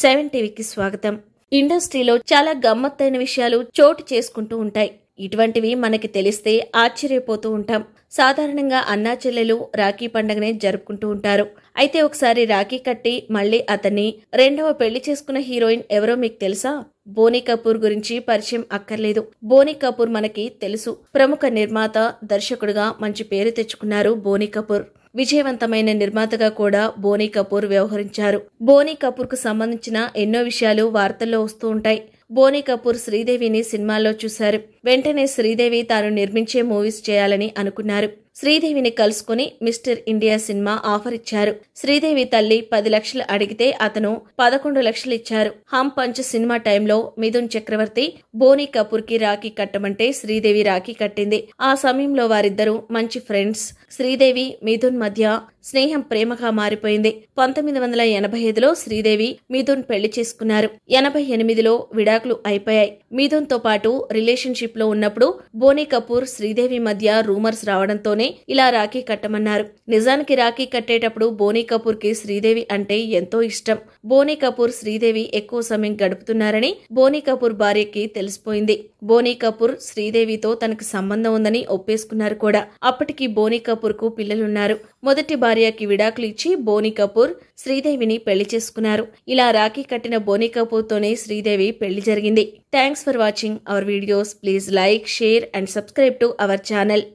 seven టీవీకి స్వాగతం ఇండస్ట్రీలో చాలా గమ్మత్తైన విషయాలు చోటు చేసుకుంటూ ఉంటాయి ఇటువంటివి మనకి తెలిస్తే ఆశ్చర్యపోతూ ఉంటాం సాధారణంగా అన్నా చెల్లెలు రాఖీ పండగనే జరుపుకుంటూ ఉంటారు అయితే ఒకసారి రాఖీ కట్టి మళ్ళీ అతన్ని రెండవ పెళ్లి చేసుకున్న హీరోయిన్ ఎవరో మీకు తెలుసా బోనీ కపూర్ గురించి పరిచయం అక్కర్లేదు బోనీ కపూర్ మనకి తెలుసు ప్రముఖ నిర్మాత దర్శకుడుగా మంచి పేరు తెచ్చుకున్నారు బోనీ కపూర్ విజయవంతమైన నిర్మాతగా కూడా బోనీ కపూర్ వ్యవహరించారు బోనీ కపూర్కు సంబంధించిన ఎన్నో విషయాలు వార్తల్లో వస్తూ ఉంటాయి బోనీ కపూర్ శ్రీదేవిని సినిమాల్లో చూశారు వెంటనే శ్రీదేవి తాను నిర్మించే మూవీస్ చేయాలని అనుకున్నారు శ్రీదేవిని కలుసుకుని మిస్టర్ ఇండియా సినిమా ఆఫర్ ఇచ్చారు శ్రీదేవి తల్లి పది లక్షలు అడిగితే అతను పదకొండు లక్షలు ఇచ్చారు హమ్ పంచ్ సినిమా టైంలో మిథున్ చక్రవర్తి బోని కపూర్ కి రాఖీ కట్టమంటే శ్రీదేవి రాఖీ కట్టింది ఆ సమయంలో వారిద్దరూ మంచి ఫ్రెండ్స్ శ్రీదేవి మిథున్ మధ్య స్నేహం ప్రేమగా మారిపోయింది పంతొమ్మిది వందల ఎనభై ఐదులో శ్రీదేవి మిథున్ పెళ్లి చేసుకున్నారు ఎనభై ఎనిమిదిలో విడాకులు అయిపోయాయి మిథున్తో పాటు రిలేషన్షిప్ లో ఉన్నప్పుడు బోనీ కపూర్ శ్రీదేవి మధ్య రూమర్స్ రావడంతో చేతులతోనే ఇలా రాఖీ కట్టమన్నారు నిజానికి రాఖీ కట్టేటప్పుడు బోనీ కి శ్రీదేవి అంటే ఎంతో ఇష్టం బోనీ కపూర్ శ్రీదేవి ఎక్కువ సమయం గడుపుతున్నారని బోనీ కపూర్ భార్యకి తెలిసిపోయింది బోనీ కపూర్ శ్రీదేవితో తనకు సంబంధం ఉందని ఒప్పేసుకున్నారు కూడా అప్పటికి బోనీ కపూర్ కు పిల్లలున్నారు మొదటి భార్యకి విడాకులు ఇచ్చి బోనీ కపూర్ శ్రీదేవిని పెళ్లి చేసుకున్నారు ఇలా రాఖీ కట్టిన బోనీ తోనే శ్రీదేవి పెళ్లి జరిగింది thanks for watching our videos please like share and subscribe to our channel